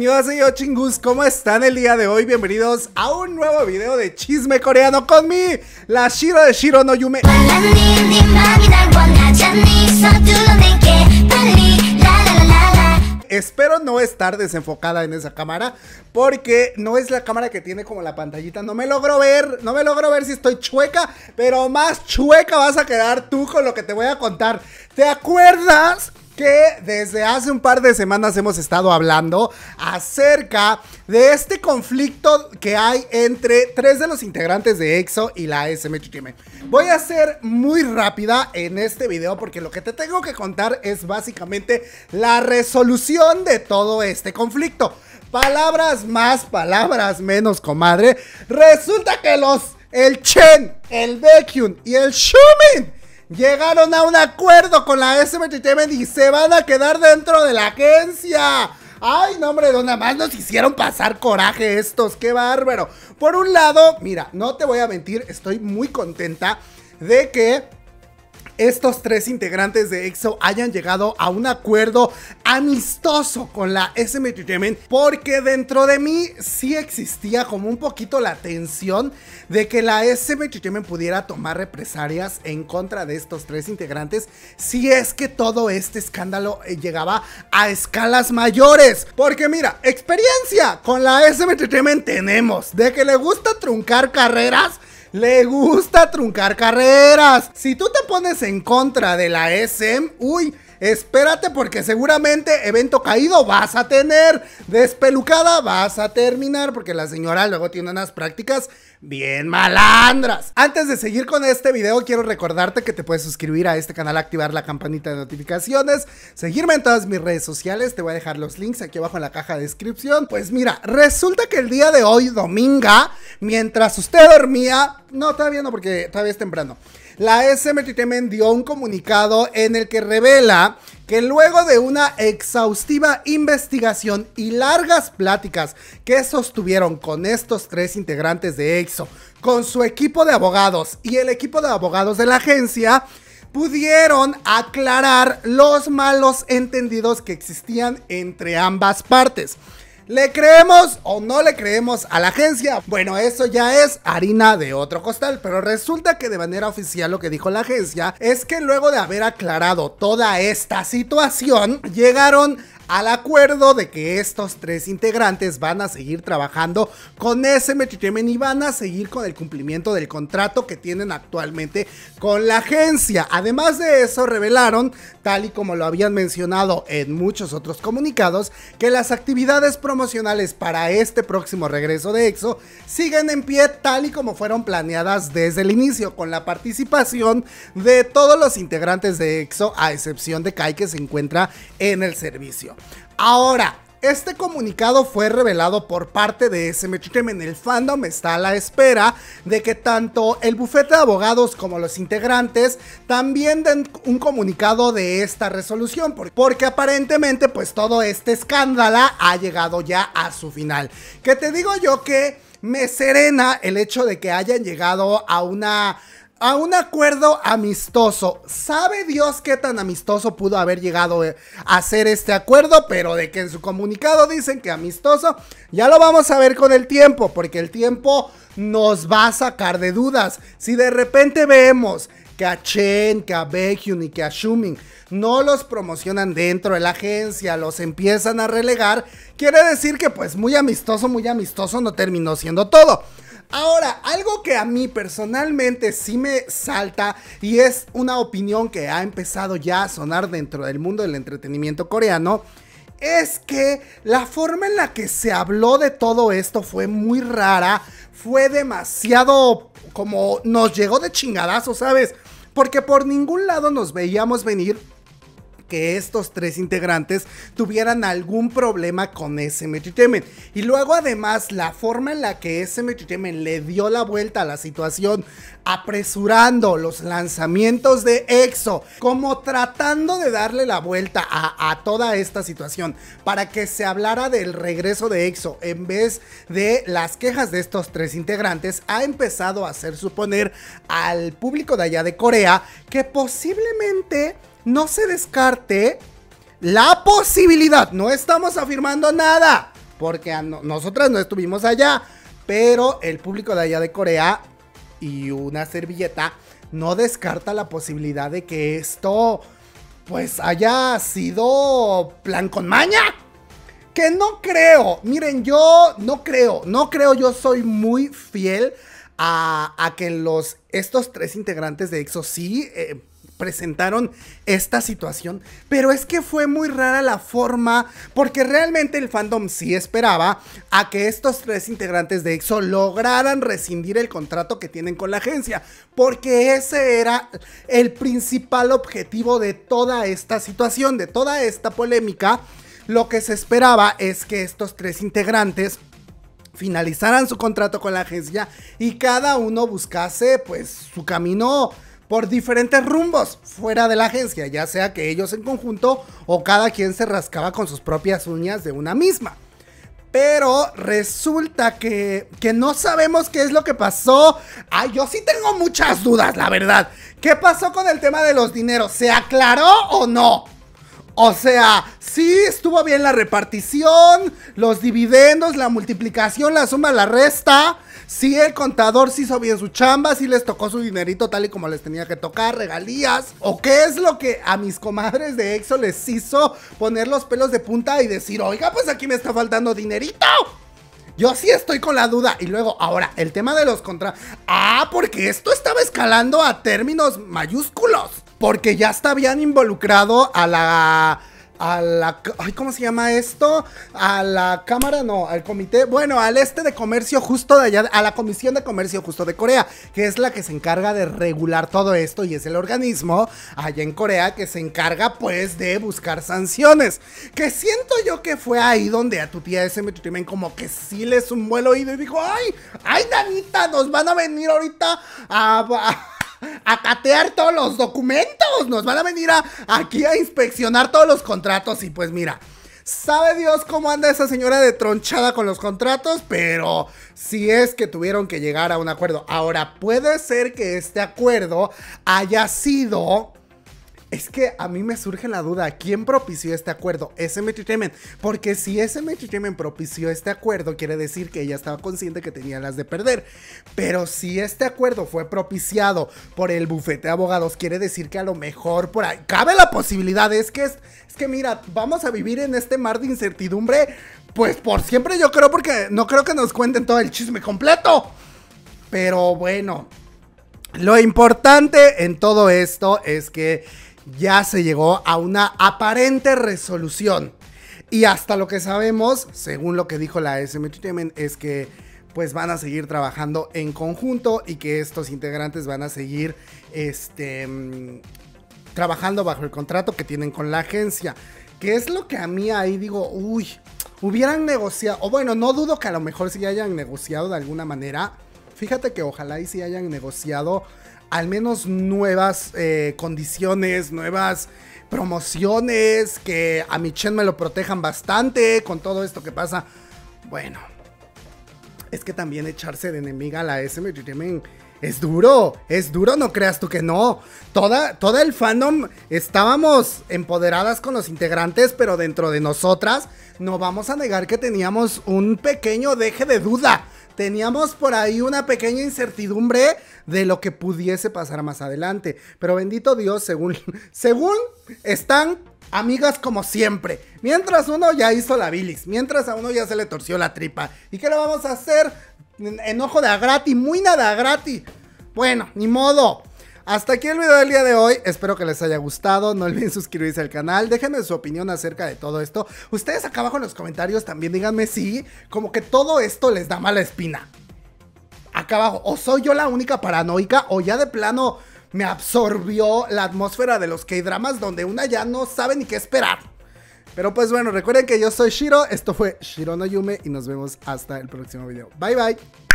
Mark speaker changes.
Speaker 1: yo chingus, ¿cómo están el día de hoy? Bienvenidos a un nuevo video de chisme coreano con mi La Shiro de Shiro no Yume Espero no estar desenfocada en esa cámara Porque no es la cámara que tiene como la pantallita No me logro ver, no me logro ver si estoy chueca Pero más chueca vas a quedar tú con lo que te voy a contar ¿Te acuerdas que desde hace un par de semanas hemos estado hablando acerca de este conflicto que hay entre tres de los integrantes de EXO y la SMHTM. Voy a ser muy rápida en este video porque lo que te tengo que contar es básicamente la resolución de todo este conflicto. Palabras más, palabras menos, comadre. Resulta que los, el Chen, el Baekhyun y el Shumin Llegaron a un acuerdo con la SMTM y se van a quedar dentro de la agencia. Ay, no, hombre, nada más nos hicieron pasar coraje estos, qué bárbaro. Por un lado, mira, no te voy a mentir, estoy muy contenta de que estos tres integrantes de EXO hayan llegado a un acuerdo amistoso con la SM Entertainment, porque dentro de mí sí existía como un poquito la tensión de que la SM pudiera tomar represalias en contra de estos tres integrantes si es que todo este escándalo eh, llegaba a escalas mayores. Porque mira, experiencia con la SM Entertainment tenemos de que le gusta truncar carreras le gusta truncar carreras. Si tú te pones en contra de la SM, uy, Espérate porque seguramente evento caído vas a tener, despelucada vas a terminar porque la señora luego tiene unas prácticas bien malandras. Antes de seguir con este video quiero recordarte que te puedes suscribir a este canal, activar la campanita de notificaciones, seguirme en todas mis redes sociales, te voy a dejar los links aquí abajo en la caja de descripción. Pues mira, resulta que el día de hoy, dominga, mientras usted dormía, no, todavía no porque todavía es temprano la SMTT dio un comunicado en el que revela que luego de una exhaustiva investigación y largas pláticas que sostuvieron con estos tres integrantes de EXO, con su equipo de abogados y el equipo de abogados de la agencia, pudieron aclarar los malos entendidos que existían entre ambas partes. ¿Le creemos o no le creemos a la agencia? Bueno, eso ya es harina de otro costal, pero resulta que de manera oficial lo que dijo la agencia es que luego de haber aclarado toda esta situación, llegaron al acuerdo de que estos tres integrantes van a seguir trabajando con SM y van a seguir con el cumplimiento del contrato que tienen actualmente con la agencia. Además de eso, revelaron tal y como lo habían mencionado en muchos otros comunicados, que las actividades promocionales para este próximo regreso de EXO siguen en pie tal y como fueron planeadas desde el inicio, con la participación de todos los integrantes de EXO, a excepción de Kai que se encuentra en el servicio. Ahora, este comunicado fue revelado por parte de SMHM. En el fandom está a la espera de que tanto el bufete de abogados como los integrantes también den un comunicado de esta resolución, porque aparentemente pues todo este escándalo ha llegado ya a su final. Que te digo yo que me serena el hecho de que hayan llegado a una a un acuerdo amistoso. Sabe Dios qué tan amistoso pudo haber llegado eh, a hacer este acuerdo, pero de que en su comunicado dicen que amistoso, ya lo vamos a ver con el tiempo, porque el tiempo nos va a sacar de dudas. Si de repente vemos que a Chen, que a Baekhyun y que a Shuming no los promocionan dentro de la agencia, los empiezan a relegar, quiere decir que pues muy amistoso, muy amistoso no terminó siendo todo. Ahora, algo que a mí personalmente sí me salta y es una opinión que ha empezado ya a sonar dentro del mundo del entretenimiento coreano, es que la forma en la que se habló de todo esto fue muy rara, fue demasiado como nos llegó de chingadazo, ¿sabes? Porque por ningún lado nos veíamos venir que estos tres integrantes tuvieran algún problema con SM Entertainment. Y luego además la forma en la que ese Entertainment le dio la vuelta a la situación, apresurando los lanzamientos de EXO, como tratando de darle la vuelta a toda esta situación, para que se hablara del regreso de EXO en vez de las quejas de estos tres integrantes, ha empezado a hacer suponer al público de allá de Corea que posiblemente no se descarte la posibilidad, no estamos afirmando nada, porque nosotras no estuvimos allá, pero el público de allá de Corea y una servilleta no descarta la posibilidad de que esto pues haya sido plan con maña. Que no creo, miren, yo no creo, no creo, yo soy muy fiel a, que los, estos tres integrantes de EXO sí eh, presentaron esta situación, pero es que fue muy rara la forma, porque realmente el fandom sí esperaba a que estos tres integrantes de EXO lograran rescindir el contrato que tienen con la agencia, porque ese era el principal objetivo de toda esta situación, de toda esta polémica. Lo que se esperaba es que estos tres integrantes finalizaran su contrato con la agencia y cada uno buscase pues su camino por diferentes rumbos fuera de la agencia, ya sea que ellos en conjunto o cada quien se rascaba con sus propias uñas de una misma. Pero resulta que, que, no sabemos qué es lo que pasó. Ay, yo sí tengo muchas dudas, la verdad. ¿Qué pasó con el tema de los dineros? ¿Se aclaró o no? O sea, sí estuvo bien la repartición, los dividendos, la multiplicación, la suma, la resta. Sí, el contador sí hizo bien su chamba, sí les tocó su dinerito tal y como les tenía que tocar, regalías. ¿O qué es lo que a mis comadres de EXO les hizo poner los pelos de punta y decir, oiga, pues aquí me está faltando dinerito? Yo sí estoy con la duda. Y luego, ahora, el tema de los contratos. Ah, porque esto estaba escalando a términos mayúsculos porque ya estaban bien involucrado a la a la. Ay, ¿cómo se llama esto? A la Cámara, no, al Comité. Bueno, al este de comercio justo de allá, a la Comisión de Comercio Justo de Corea, que es la que se encarga de regular todo esto y es el organismo allá en Corea que se encarga, pues, de buscar sanciones. Que siento yo que fue ahí donde a tu tía ese también como que sí le un vuelo oído y dijo: ¡Ay! ¡Ay, Danita! Nos van a venir ahorita a a catear todos los documentos, nos van a venir aquí a inspeccionar todos los contratos y pues mira, Sabe Dios cómo anda esa señora de tronchada con los contratos, pero si es que tuvieron que llegar a un acuerdo. Ahora, puede ser que este acuerdo haya sido es que a mí me surge la duda, ¿quién propició este acuerdo? SM Porque si SM Entertainment propició este acuerdo, quiere decir que ella estaba consciente que tenía las de perder. Pero si este acuerdo fue propiciado por el bufete de abogados, quiere decir que a lo mejor por ahí cabe la posibilidad. Es que, es, es que mira, vamos a vivir en este mar de incertidumbre, pues por siempre yo creo, porque no creo que nos cuenten todo el chisme completo. Pero bueno, lo importante en todo esto es que ya se llegó a una aparente resolución. Y hasta lo que sabemos, según lo que dijo la SMTM, es que pues van a seguir trabajando en conjunto y que estos integrantes van a seguir este, mm, trabajando bajo el contrato que tienen con la agencia. Que es lo que a mí ahí digo, uy, hubieran negociado, o bueno, no dudo que a lo mejor sí hayan negociado de alguna manera. Fíjate que ojalá y sí hayan negociado al menos nuevas eh, condiciones, nuevas promociones, que a mi Chen me lo protejan bastante con todo esto que pasa. Bueno, es que también echarse de enemiga a la SM es duro, es duro, no creas tú que no. Toda, toda el fandom estábamos empoderadas con los integrantes, pero dentro de nosotras no vamos a negar que teníamos un pequeño deje de duda teníamos por ahí una pequeña incertidumbre de lo que pudiese pasar más adelante. Pero bendito Dios, según, según están amigas como siempre. Mientras uno ya hizo la bilis, mientras a uno ya se le torció la tripa. ¿Y qué le vamos a hacer? Enojo de gratis, muy nada gratis Bueno, ni modo. Hasta aquí el video del día de hoy, espero que les haya gustado, no olviden suscribirse al canal, déjenme su opinión acerca de todo esto. Ustedes acá abajo en los comentarios también díganme si como que todo esto les da mala espina. Acá abajo, o soy yo la única paranoica o ya de plano me absorbió la atmósfera de los K-dramas donde una ya no sabe ni qué esperar. Pero pues bueno, recuerden que yo soy Shiro, esto fue Shiro no Yume y nos vemos hasta el próximo video. Bye bye.